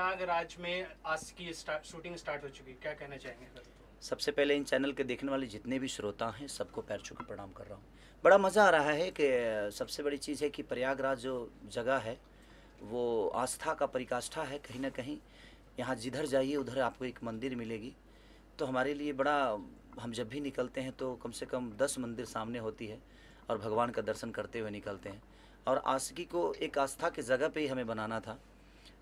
प्रयागराज में आज की स्टार्ट, शूटिंग स्टार्ट हो चुकी है क्या कहना चाहेंगे सबसे पहले इन चैनल के देखने वाले जितने भी श्रोता हैं सबको पैर छू के प्रणाम कर रहा हूँ बड़ा मज़ा आ रहा है कि सबसे बड़ी चीज़ है कि प्रयागराज जो जगह है वो आस्था का परिकाष्ठा है कहीं ना कहीं यहाँ जिधर जाइए उधर आपको एक मंदिर मिलेगी तो हमारे लिए बड़ा हम जब भी निकलते हैं तो कम से कम दस मंदिर सामने होती है और भगवान का दर्शन करते हुए निकलते हैं और आसकी को एक आस्था की जगह पे ही हमें बनाना था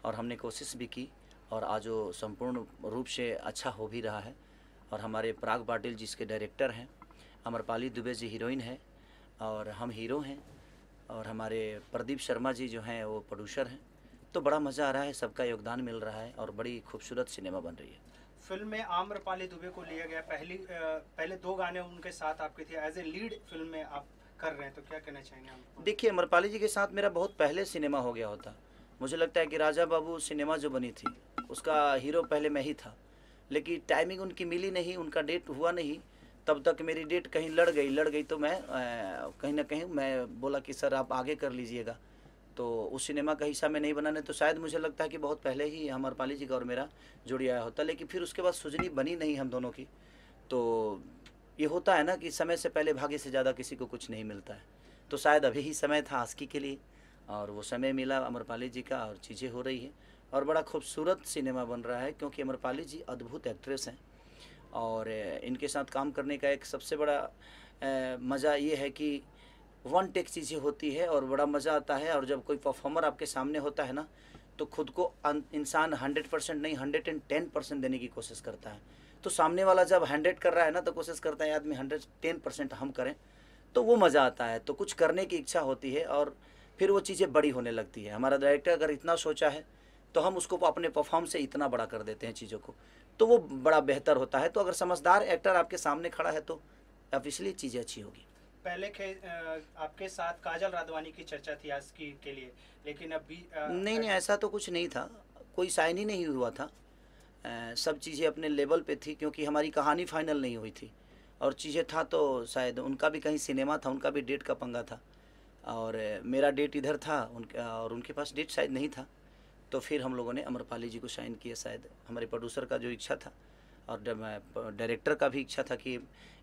और हमने कोशिश भी की और आज वो संपूर्ण रूप से अच्छा हो भी रहा है और हमारे प्राग पाटिल जिसके डायरेक्टर हैं अमरपाली दुबे जी हीरोइन है और हम हीरो हैं और हमारे प्रदीप शर्मा जी जो हैं वो प्रोड्यूसर हैं तो बड़ा मज़ा आ रहा है सबका योगदान मिल रहा है और बड़ी खूबसूरत सिनेमा बन रही है फिल्म में आम्रपाली दुबे को लिया गया पहली पहले दो गाने उनके साथ आपके थे एज ए लीड फिल्म में आप कर रहे हैं तो क्या कहना चाहेंगे देखिए अमरपाली जी के साथ मेरा बहुत पहले सिनेमा हो गया होता मुझे लगता है कि राजा बाबू सिनेमा जो बनी थी उसका हीरो पहले मैं ही था लेकिन टाइमिंग उनकी मिली नहीं उनका डेट हुआ नहीं तब तक मेरी डेट कहीं लड़ गई लड़ गई तो मैं कहीं ना कहीं मैं बोला कि सर आप आगे कर लीजिएगा तो उस सिनेमा का हिस्सा मैं नहीं बनाने तो शायद मुझे लगता है कि बहुत पहले ही हमारे पाली जी का और मेरा जुड़ी आया होता लेकिन फिर उसके बाद सुजनी बनी नहीं हम दोनों की तो ये होता है ना कि समय से पहले भाग्य से ज़्यादा किसी को कुछ नहीं मिलता है तो शायद अभी ही समय था आसकी के लिए और वो समय मिला अमरपाली जी का और चीज़ें हो रही है और बड़ा खूबसूरत सिनेमा बन रहा है क्योंकि अमरपाली जी अद्भुत एक्ट्रेस हैं और इनके साथ काम करने का एक सबसे बड़ा मज़ा ये है कि वन टेक चीज़ें होती है और बड़ा मज़ा आता है और जब कोई परफॉर्मर आपके सामने होता है ना तो खुद को इंसान हंड्रेड परसेंट नहीं हंड्रेड एंड टेन परसेंट देने की कोशिश करता है तो सामने वाला जब हंड्रेड कर रहा है ना तो कोशिश करता है आदमी हंड्रेड टेन परसेंट हम करें तो वो मज़ा आता है तो कुछ करने की इच्छा होती है और फिर वो चीज़ें बड़ी होने लगती है हमारा डायरेक्टर अगर इतना सोचा है तो हम उसको अपने परफॉर्म से इतना बड़ा कर देते हैं चीज़ों को तो वो बड़ा बेहतर होता है तो अगर समझदार एक्टर आपके सामने खड़ा है तो अब इसलिए चीज़ें अच्छी होगी पहले आपके साथ काजल राधवानी की चर्चा थी आज की के लिए लेकिन अब भी आ, नहीं नहीं ऐसा तो कुछ नहीं था कोई साइन ही नहीं हुआ था आ, सब चीज़ें अपने लेवल पे थी क्योंकि हमारी कहानी फाइनल नहीं हुई थी और चीज़ें था तो शायद उनका भी कहीं सिनेमा था उनका भी डेट का पंगा था और मेरा डेट इधर था उनका और उनके पास डेट शायद नहीं था तो फिर हम लोगों ने अमरपाली जी को साइन किया शायद हमारे प्रोड्यूसर का जो इच्छा था और डायरेक्टर का भी इच्छा था कि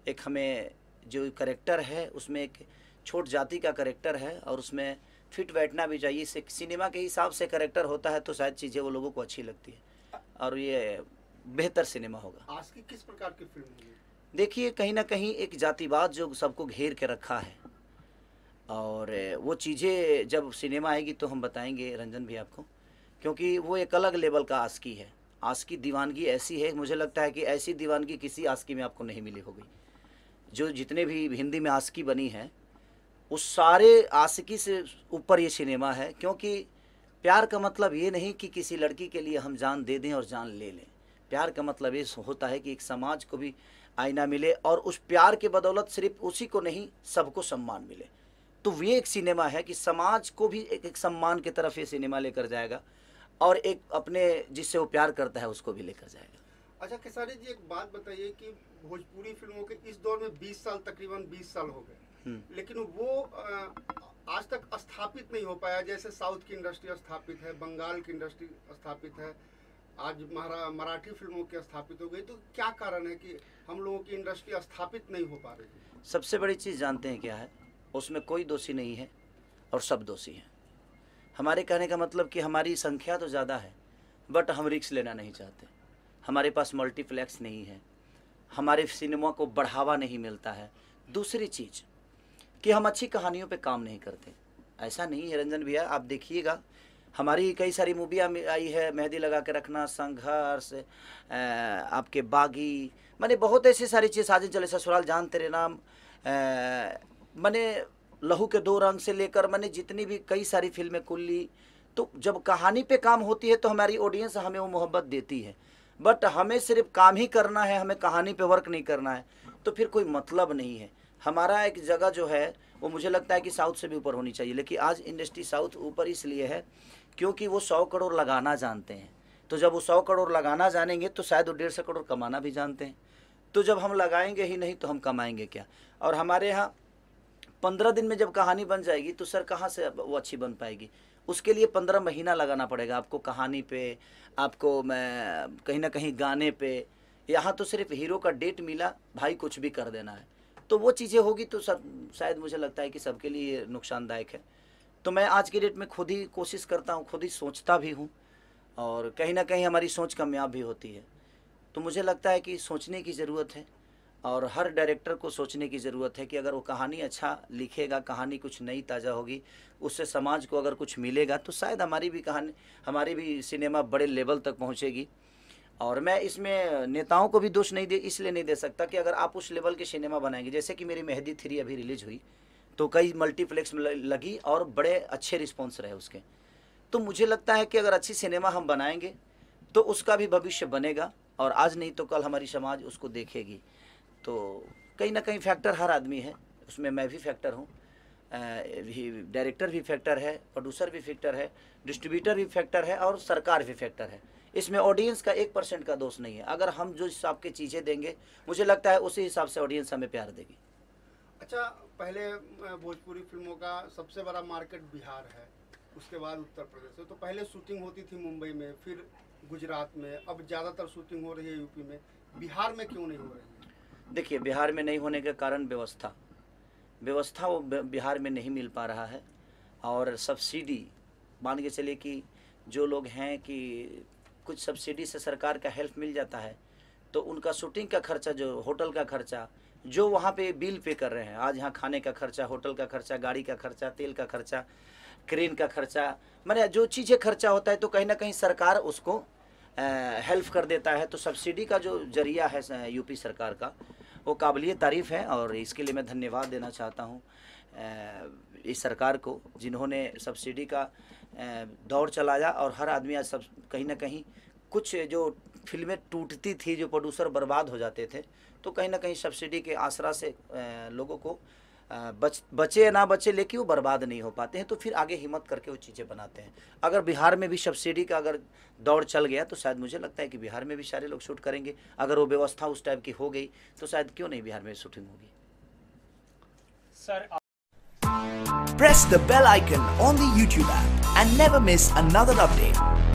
एक हमें जो करेक्टर है उसमें एक छोट जाति का करेक्टर है और उसमें फिट बैठना भी चाहिए इससे सिनेमा के हिसाब से करेक्टर होता है तो शायद चीज़ें वो लोगों को अच्छी लगती है और ये बेहतर सिनेमा होगा आज की किस प्रकार की फिल्म देखिए कहीं ना कहीं एक जातिवाद जो सबको घेर के रखा है और वो चीज़ें जब सिनेमा आएगी तो हम बताएंगे रंजन भी आपको क्योंकि वो एक अलग लेवल का आस्की है आस्की दीवानगी ऐसी है मुझे लगता है कि ऐसी दीवानगी किसी आस्की में आपको नहीं मिली होगी जो जितने भी हिंदी में आस्की बनी है उस सारे आसकी से ऊपर ये सिनेमा है क्योंकि प्यार का मतलब ये नहीं कि किसी लड़की के लिए हम जान दे दें और जान ले लें प्यार का मतलब ये होता है कि एक समाज को भी आईना मिले और उस प्यार के बदौलत सिर्फ उसी को नहीं सबको सम्मान मिले तो ये एक सिनेमा है कि समाज को भी एक एक सम्मान की तरफ ये सिनेमा लेकर जाएगा और एक अपने जिससे वो प्यार करता है उसको भी लेकर जाएगा अच्छा खेसारी जी एक बात बताइए कि भोजपुरी फिल्मों के इस दौर में 20 साल तकरीबन 20 साल हो गए हम्म। लेकिन वो आज तक स्थापित नहीं हो पाया जैसे साउथ की इंडस्ट्री स्थापित है बंगाल की इंडस्ट्री स्थापित है आज मराठी फिल्मों की स्थापित हो गई तो क्या कारण है कि हम लोगों की इंडस्ट्री स्थापित नहीं हो पा रही सबसे बड़ी चीज़ जानते हैं क्या है उसमें कोई दोषी नहीं है और सब दोषी हैं हमारे कहने का मतलब कि हमारी संख्या तो ज़्यादा है बट हम रिक्स लेना नहीं चाहते हमारे पास मल्टीप्लेक्स नहीं है हमारे सिनेमा को बढ़ावा नहीं मिलता है दूसरी चीज़ कि हम अच्छी कहानियों पे काम नहीं करते ऐसा नहीं है रंजन भैया आप देखिएगा हमारी कई सारी मूवी आई है मेहंदी लगा के रखना संघर्ष आपके बागी मैंने बहुत ऐसी सारी चीज़ साजन चले ससुराल जानते तेरे नाम मैंने लहू के दो रंग से लेकर मैंने जितनी भी कई सारी फिल्में कुल ली तो जब कहानी पे काम होती है तो हमारी ऑडियंस हमें वो मोहब्बत देती है बट हमें सिर्फ काम ही करना है हमें कहानी पे वर्क नहीं करना है तो फिर कोई मतलब नहीं है हमारा एक जगह जो है वो मुझे लगता है कि साउथ से भी ऊपर होनी चाहिए लेकिन आज इंडस्ट्री साउथ ऊपर इसलिए है क्योंकि वो सौ करोड़ लगाना जानते हैं तो जब वो सौ करोड़ लगाना जानेंगे तो शायद वो डेढ़ सौ करोड़ कमाना भी जानते हैं तो जब हम लगाएंगे ही नहीं तो हम कमाएंगे क्या और हमारे यहाँ पंद्रह दिन में जब कहानी बन जाएगी तो सर कहाँ से वो अच्छी बन पाएगी उसके लिए पंद्रह महीना लगाना पड़ेगा आपको कहानी पे आपको मैं कहीं ना कहीं गाने पे यहाँ तो सिर्फ हीरो का डेट मिला भाई कुछ भी कर देना है तो वो चीज़ें होगी तो सब शायद मुझे लगता है कि सबके लिए नुकसानदायक है तो मैं आज की डेट में खुद ही कोशिश करता हूँ खुद ही सोचता भी हूँ और कहीं ना कहीं हमारी सोच कामयाब भी होती है तो मुझे लगता है कि सोचने की ज़रूरत है और हर डायरेक्टर को सोचने की ज़रूरत है कि अगर वो कहानी अच्छा लिखेगा कहानी कुछ नई ताज़ा होगी उससे समाज को अगर कुछ मिलेगा तो शायद हमारी भी कहानी हमारी भी सिनेमा बड़े लेवल तक पहुँचेगी और मैं इसमें नेताओं को भी दोष नहीं दे इसलिए नहीं दे सकता कि अगर आप उस लेवल के सिनेमा बनाएंगे जैसे कि मेरी मेहदी थ्री अभी रिलीज हुई तो कई मल्टीप्लेक्स में लगी और बड़े अच्छे रिस्पॉन्स रहे उसके तो मुझे लगता है कि अगर अच्छी सिनेमा हम बनाएंगे तो उसका भी भविष्य बनेगा और आज नहीं तो कल हमारी समाज उसको देखेगी तो कहीं ना कहीं फैक्टर हर आदमी है उसमें मैं भी फैक्टर हूँ डायरेक्टर भी फैक्टर है प्रोड्यूसर भी फैक्टर है डिस्ट्रीब्यूटर भी फैक्टर है और सरकार भी फैक्टर है इसमें ऑडियंस का एक परसेंट का दोष नहीं है अगर हम जो हिसाब की चीज़ें देंगे मुझे लगता है उसी हिसाब से ऑडियंस हमें प्यार देगी अच्छा पहले भोजपुरी फिल्मों का सबसे बड़ा मार्केट बिहार है उसके बाद उत्तर प्रदेश है तो पहले शूटिंग होती थी मुंबई में फिर गुजरात में अब ज़्यादातर शूटिंग हो रही है यूपी में बिहार में क्यों नहीं हो रही देखिए बिहार में नहीं होने के कारण व्यवस्था व्यवस्था वो बिहार में नहीं मिल पा रहा है और सब्सिडी मान के चलिए कि जो लोग हैं कि कुछ सब्सिडी से सरकार का हेल्प मिल जाता है तो उनका शूटिंग का खर्चा जो होटल का खर्चा जो वहाँ पे बिल पे कर रहे हैं आज यहाँ खाने का खर्चा होटल का खर्चा गाड़ी का खर्चा तेल का खर्चा क्रेन का खर्चा मैंने जो चीज़ें खर्चा होता है तो कहीं ना कहीं सरकार उसको हेल्प कर देता है तो सब्सिडी का जो जरिया है यूपी सरकार का वो काबिलिय तारीफ़ है और इसके लिए मैं धन्यवाद देना चाहता हूँ इस सरकार को जिन्होंने सब्सिडी का दौर चलाया और हर आदमी आज सब कहीं ना कहीं कुछ जो फिल्में टूटती थी जो प्रोड्यूसर बर्बाद हो जाते थे तो कहीं ना कहीं सब्सिडी के आसरा से लोगों को बच बचे या ना बचे लेकिन वो बर्बाद नहीं हो पाते हैं तो फिर आगे हिम्मत करके वो चीज़ें बनाते हैं अगर बिहार में भी सब्सिडी का अगर दौड़ चल गया तो शायद मुझे लगता है कि बिहार में भी सारे लोग शूट करेंगे अगर वो व्यवस्था उस टाइप की हो गई तो शायद क्यों नहीं बिहार में शूटिंग होगी sir press the bell icon on the YouTube and never miss another update